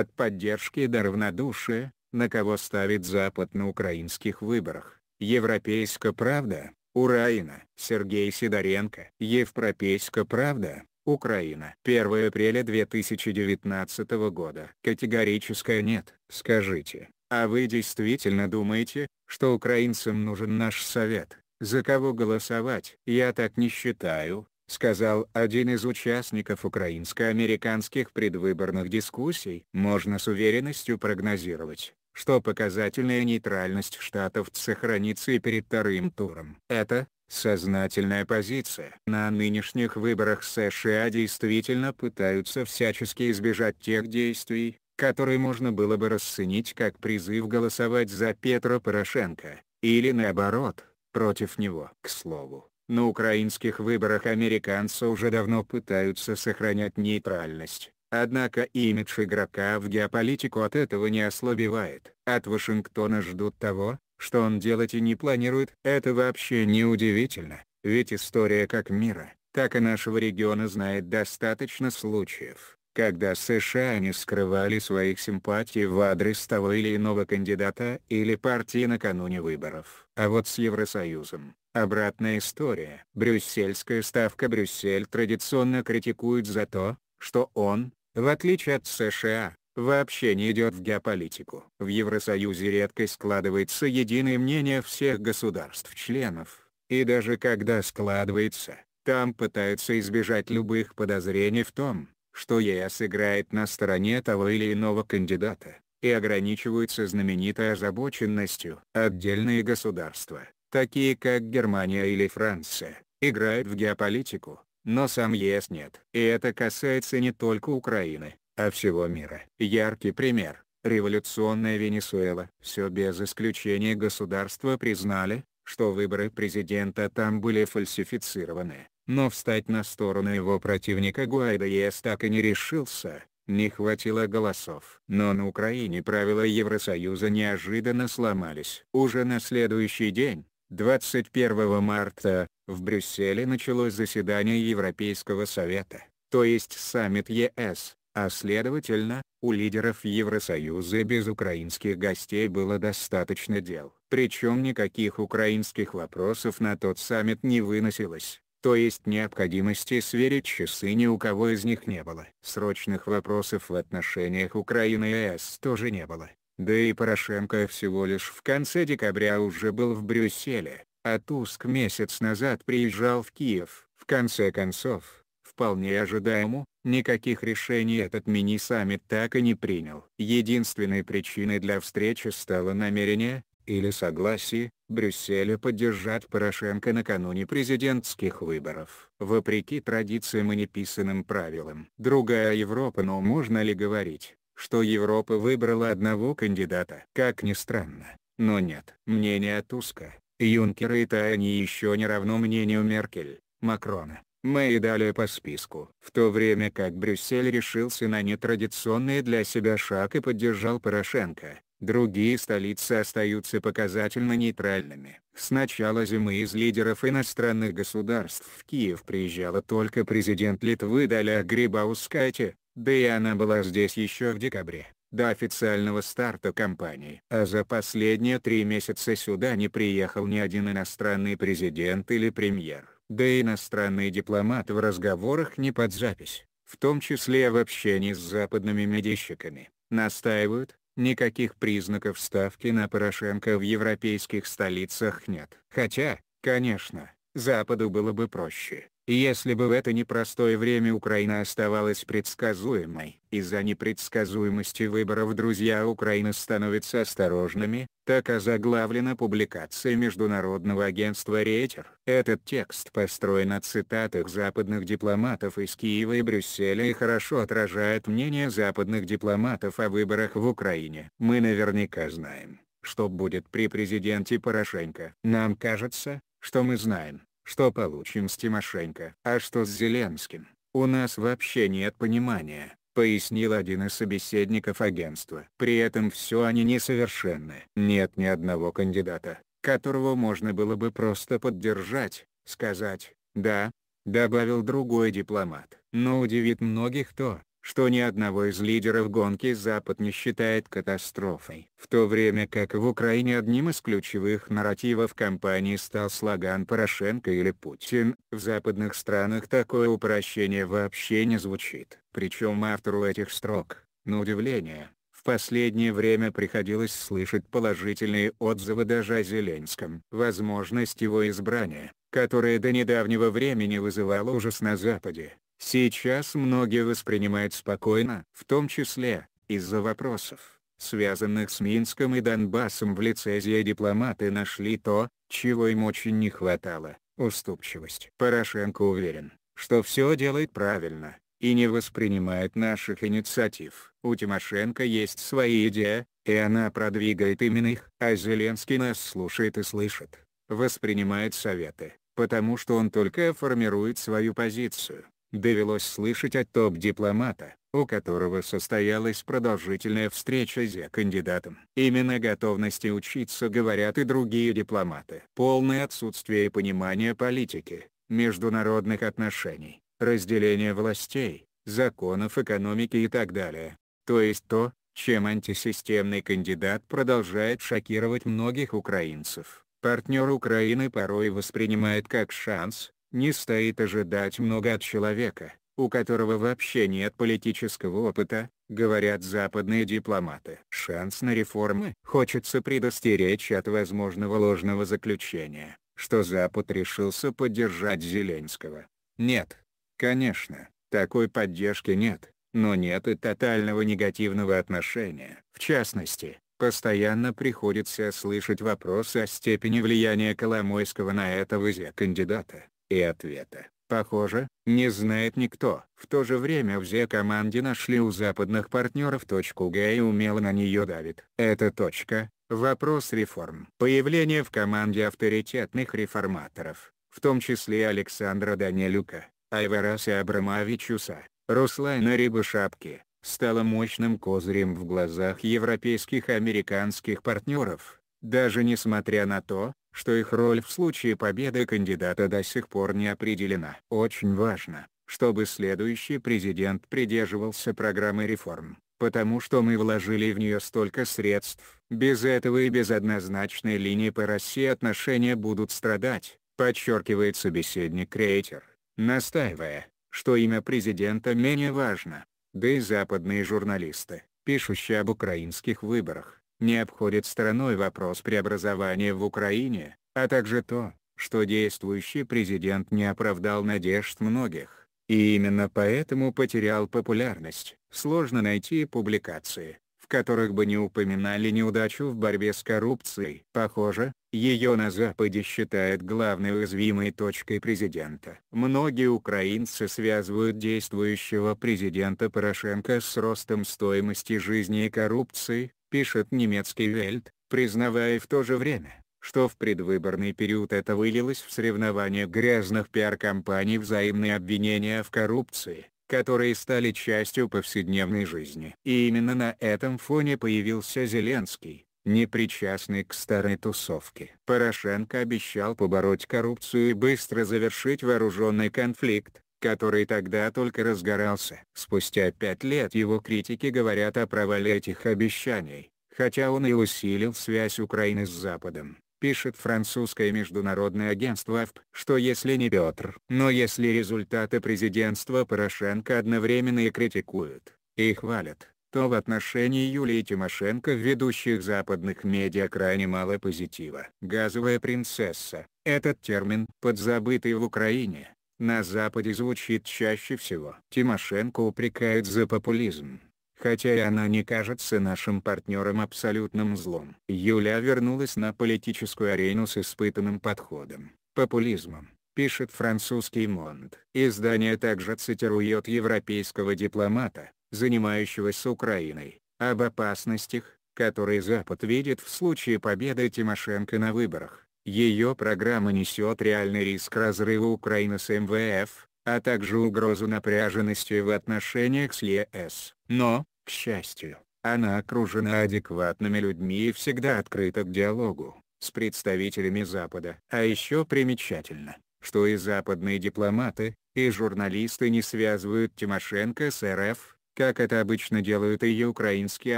от поддержки до равнодушия, на кого ставит Запад на украинских выборах. Европейская правда, Украина. Сергей Сидоренко. Европейская правда, Украина. 1 апреля 2019 года. Категорическое нет. Скажите, а вы действительно думаете, что украинцам нужен наш совет, за кого голосовать? Я так не считаю, сказал один из участников украинско-американских предвыборных дискуссий, можно с уверенностью прогнозировать, что показательная нейтральность штатов сохранится и перед вторым туром. Это, сознательная позиция. На нынешних выборах США действительно пытаются всячески избежать тех действий, которые можно было бы расценить как призыв голосовать за Петра Порошенко, или наоборот, против него. К слову, на украинских выборах американцы уже давно пытаются сохранять нейтральность. Однако имидж игрока в геополитику от этого не ослабевает. От Вашингтона ждут того, что он делать и не планирует. Это вообще не удивительно, ведь история как мира, так и нашего региона знает достаточно случаев, когда США не скрывали своих симпатий в адрес того или иного кандидата или партии накануне выборов. А вот с Евросоюзом, Обратная история. Брюссельская ставка Брюссель традиционно критикует за то, что он, в отличие от США, вообще не идет в геополитику. В Евросоюзе редко складывается единое мнение всех государств-членов, и даже когда складывается, там пытаются избежать любых подозрений в том, что ЕС играет на стороне того или иного кандидата, и ограничиваются знаменитой озабоченностью. Отдельные государства, такие как Германия или Франция, играют в геополитику, но сам ЕС нет. И это касается не только Украины, а всего мира. Яркий пример – революционная Венесуэла. Все без исключения государства признали, что выборы президента там были фальсифицированы, но встать на сторону его противника Гуайда ЕС так и не решился не хватило голосов. Но на Украине правила Евросоюза неожиданно сломались. Уже на следующий день, 21 марта, в Брюсселе началось заседание Европейского Совета, то есть саммит ЕС, а следовательно, у лидеров Евросоюза без украинских гостей было достаточно дел. Причем никаких украинских вопросов на тот саммит не выносилось, то есть необходимости сверить часы ни у кого из них не было. Срочных вопросов в отношениях Украины и ЕС тоже не было. Да и Порошенко всего лишь в конце декабря уже был в Брюсселе, а Туск месяц назад приезжал в Киев. В конце концов, вполне ожидаемо, никаких решений этот мини-саммит так и не принял. Единственной причиной для встречи стало намерение, или согласие Брюсселя поддержать Порошенко накануне президентских выборов. Вопреки традициям и неписанным правилам. Другая Европа но можно ли говорить, что Европа выбрала одного кандидата. Как ни странно, но нет. Мнение Туска, Юнкера и Тайни еще не равно мнению Меркель, Макрона. Мы и далее по списку. В то время как Брюссель решился на нетрадиционный для себя шаг и поддержал Порошенко, другие столицы остаются показательно нейтральными. С начала зимы из лидеров иностранных государств в Киев приезжала только президент Литвы Даля Грибаускайте, да и она была здесь еще в декабре, до официального старта кампании. А за последние три месяца сюда не приехал ни один иностранный президент или премьер. Да и иностранный дипломат в разговорах не под запись, в том числе в общении с западными медийщиками, настаивают, никаких признаков ставки на Порошенко в европейских столицах нет. Хотя, конечно, Западу было бы проще, если бы в это непростое время Украина оставалась предсказуемой, из-за непредсказуемости выборов друзья Украины становятся осторожными, так озаглавлена публикация Международного агентства Рейтер. Этот текст построен на цитатах западных дипломатов из Киева и Брюсселя и хорошо отражает мнение западных дипломатов о выборах в Украине. Мы наверняка знаем, что будет при президенте Порошенко. Нам кажется, что мы знаем, что получим с Тимошенко, а что с Зеленским? У нас вообще нет понимания, пояснил один из собеседников агентства. При этом все они несовершенны. Нет ни одного кандидата, которого можно было бы просто поддержать, сказать «да», добавил другой дипломат. Но «Ну, удивит многих то, что ни одного из лидеров гонки Запад не считает катастрофой. В то время как в Украине одним из ключевых нарративов кампании стал слоган «Порошенко или Путин», в западных странах такое упрощение вообще не звучит. Причем автору этих строк, на удивление, в последнее время приходилось слышать положительные отзывы даже о Зеленском. Возможность его избрания, которая до недавнего времени вызывала ужас на Западе, сейчас многие воспринимают спокойно, в том числе, из-за вопросов, связанных с Минском и Донбассом в лицезии дипломаты нашли то, чего им очень не хватало – уступчивость. Порошенко уверен, что все делает правильно, и не воспринимает наших инициатив. У Тимошенко есть свои идеи, и она продвигает именно их. А Зеленский нас слушает и слышит, воспринимает советы, потому что он только формирует свою позицию довелось слышать от топ-дипломата, у которого состоялась продолжительная встреча с кандидатом. Именно готовности учиться говорят и другие дипломаты. Полное отсутствие понимания политики, международных отношений, разделения властей, законов экономики и так далее. То есть то, чем антисистемный кандидат продолжает шокировать многих украинцев. Партнер Украины порой воспринимает как шанс, не стоит ожидать много от человека, у которого вообще нет политического опыта, говорят западные дипломаты. Шанс на реформы хочется предостеречь от возможного ложного заключения, что Запад решился поддержать Зеленского. Нет. Конечно, такой поддержки нет, но нет и тотального негативного отношения. В частности, постоянно приходится слышать вопрос о степени влияния Коломойского на этого зе-кандидата и ответа, похоже, не знает никто. В то же время в Зе-команде нашли у западных партнеров точку Г и умело на нее давит. Эта точка — вопрос реформ. Появление в команде авторитетных реформаторов, в том числе Александра Данилюка, Айвараса Абрамовичуса, Руслана Рябошапки, стало мощным козырем в глазах европейских американских партнеров даже несмотря на то, что их роль в случае победы кандидата до сих пор не определена. Очень важно, чтобы следующий президент придерживался программы реформ, потому что мы вложили в нее столько средств. Без этого и без однозначной линии по России отношения будут страдать, подчеркивает собеседник-креатор, настаивая, что имя президента менее важно. Да и западные журналисты, пишущие об украинских выборах, не обходит стороной вопрос преобразования в Украине, а также то, что действующий президент не оправдал надежд многих, и именно поэтому потерял популярность. Сложно найти публикации, в которых бы не упоминали неудачу в борьбе с коррупцией. Похоже, ее на Западе считают главной уязвимой точкой президента. Многие украинцы связывают действующего президента Порошенко с ростом стоимости жизни и коррупцией, пишет немецкий Вельт, признавая в то же время, что в предвыборный период это вылилось в соревнование грязных пиар-компаний взаимные обвинения в коррупции, которые стали частью повседневной жизни. И именно на этом фоне появился Зеленский, непричастный к старой тусовке. Порошенко обещал побороть коррупцию и быстро завершить вооруженный конфликт, который тогда только разгорался. Спустя пять лет его критики говорят о провале этих обещаний, хотя он и усилил связь Украины с Западом. Пишет французское международное агентство АФП, что если не Петр. Но если результаты президентства Порошенко одновременно и критикуют, и хвалят, то в отношении Юлии Тимошенко в ведущих западных медиа крайне мало позитива. «Газовая принцесса» — этот термин, подзабытый в Украине, на Западе звучит чаще всего. Тимошенко упрекают за популизм, хотя и она не кажется нашим партнером абсолютным злом. Юля вернулась на политическую арену с испытанным подходом, популизмом, пишет французский Монд. Издание также цитирует европейского дипломата, занимающегося Украиной, об опасностях, которые Запад видит в случае победы Тимошенко на выборах. Ее программа несет реальный риск разрыва Украины с МВФ, а также угрозу напряженности в отношениях с ЕС. Но, к счастью, она окружена адекватными людьми и всегда открыта к диалогу с представителями Запада. А еще примечательно, что и западные дипломаты, и журналисты не связывают Тимошенко с РФ, как это обычно делают ее украинские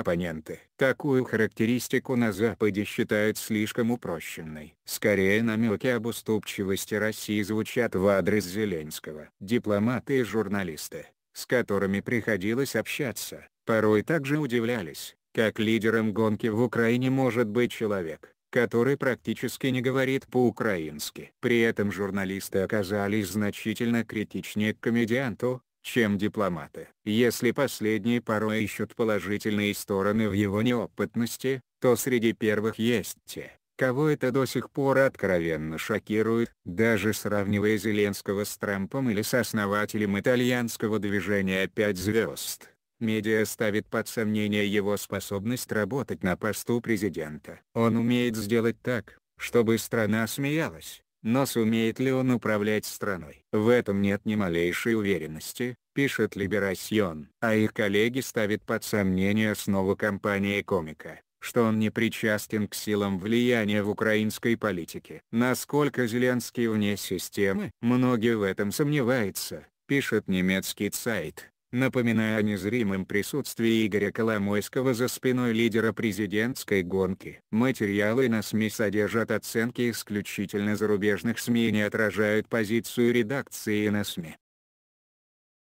оппоненты. Такую характеристику на Западе считают слишком упрощенной. Скорее намеки об уступчивости России звучат в адрес Зеленского. Дипломаты и журналисты, с которыми приходилось общаться, порой также удивлялись, как лидером гонки в Украине может быть человек, который практически не говорит по-украински. При этом журналисты оказались значительно критичнее к комедианту, чем дипломаты. Если последние порой ищут положительные стороны в его неопытности, то среди первых есть те, кого это до сих пор откровенно шокирует, даже сравнивая Зеленского с Трампом или с основателем итальянского движения «Пять звезд». Медиа ставит под сомнение его способность работать на посту президента. Он умеет сделать так, чтобы страна смеялась, но сумеет ли он управлять страной? В этом нет ни малейшей уверенности, пишет Либерасьон. А их коллеги ставят под сомнение основу компании комика что он не причастен к силам влияния в украинской политике. Насколько Зеленский вне системы? Многие в этом сомневаются, пишет немецкий сайт напоминая о незримом присутствии Игоря Коломойского за спиной лидера президентской гонки. Материалы на СМИ содержат оценки исключительно зарубежных СМИ и не отражают позицию редакции на СМИ.